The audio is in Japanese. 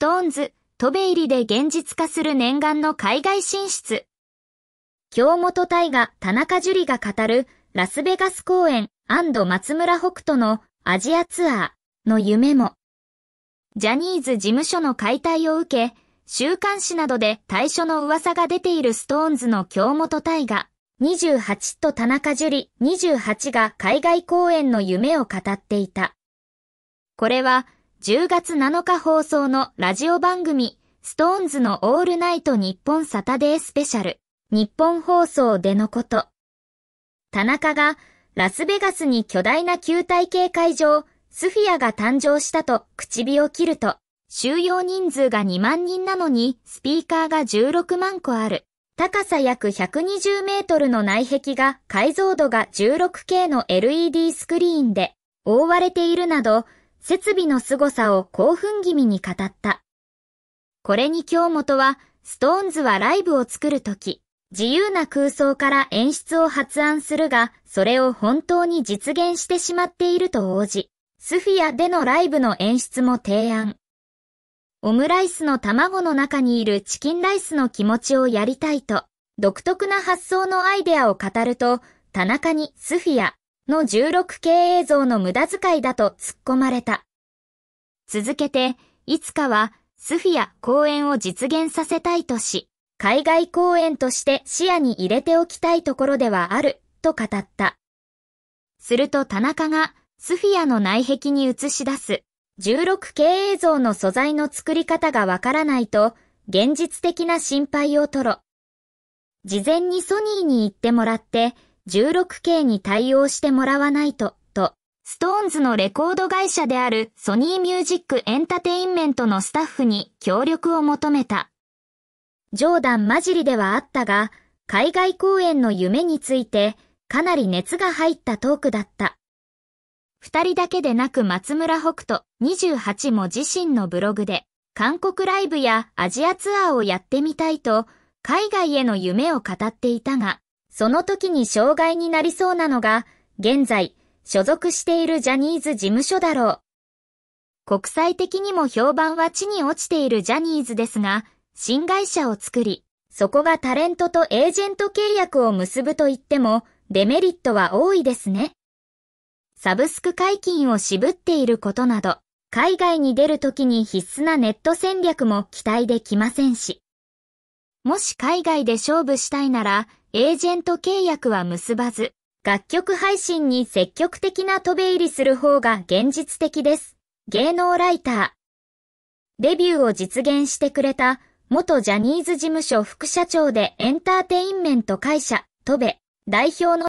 ストーンズ、飛べ入りで現実化する念願の海外進出。京本大河、田中樹が語る、ラスベガス公演松村北斗のアジアツアーの夢も。ジャニーズ事務所の解体を受け、週刊誌などで対処の噂が出ているストーンズの京本大河、28と田中樹28が海外公演の夢を語っていた。これは、10月7日放送のラジオ番組、ストーンズのオールナイト日本サタデースペシャル、日本放送でのこと。田中が、ラスベガスに巨大な球体系会場、スフィアが誕生したと唇を切ると、収容人数が2万人なのに、スピーカーが16万個ある。高さ約120メートルの内壁が解像度が 16K の LED スクリーンで覆われているなど、設備の凄さを興奮気味に語った。これに京本は、ストーンズはライブを作るとき、自由な空想から演出を発案するが、それを本当に実現してしまっていると応じ、スフィアでのライブの演出も提案。オムライスの卵の中にいるチキンライスの気持ちをやりたいと、独特な発想のアイデアを語ると、田中にスフィア、の 16K 映像の無駄遣いだと突っ込まれた。続けて、いつかはスフィア公演を実現させたいとし、海外公演として視野に入れておきたいところではある、と語った。すると田中がスフィアの内壁に映し出す 16K 映像の素材の作り方がわからないと現実的な心配をとろ。事前にソニーに行ってもらって 16K に対応してもらわないと、と、ストーンズのレコード会社であるソニーミュージックエンタテインメントのスタッフに協力を求めた。冗談交じりではあったが、海外公演の夢についてかなり熱が入ったトークだった。二人だけでなく松村北斗28も自身のブログで、韓国ライブやアジアツアーをやってみたいと、海外への夢を語っていたが、その時に障害になりそうなのが、現在、所属しているジャニーズ事務所だろう。国際的にも評判は地に落ちているジャニーズですが、新会社を作り、そこがタレントとエージェント契約を結ぶと言っても、デメリットは多いですね。サブスク解禁を渋っていることなど、海外に出るときに必須なネット戦略も期待できませんし。もし海外で勝負したいなら、エージェント契約は結ばず、楽曲配信に積極的な飛べ入りする方が現実的です。芸能ライター。デビューを実現してくれた、元ジャニーズ事務所副社長でエンターテインメント会社、飛べ代表の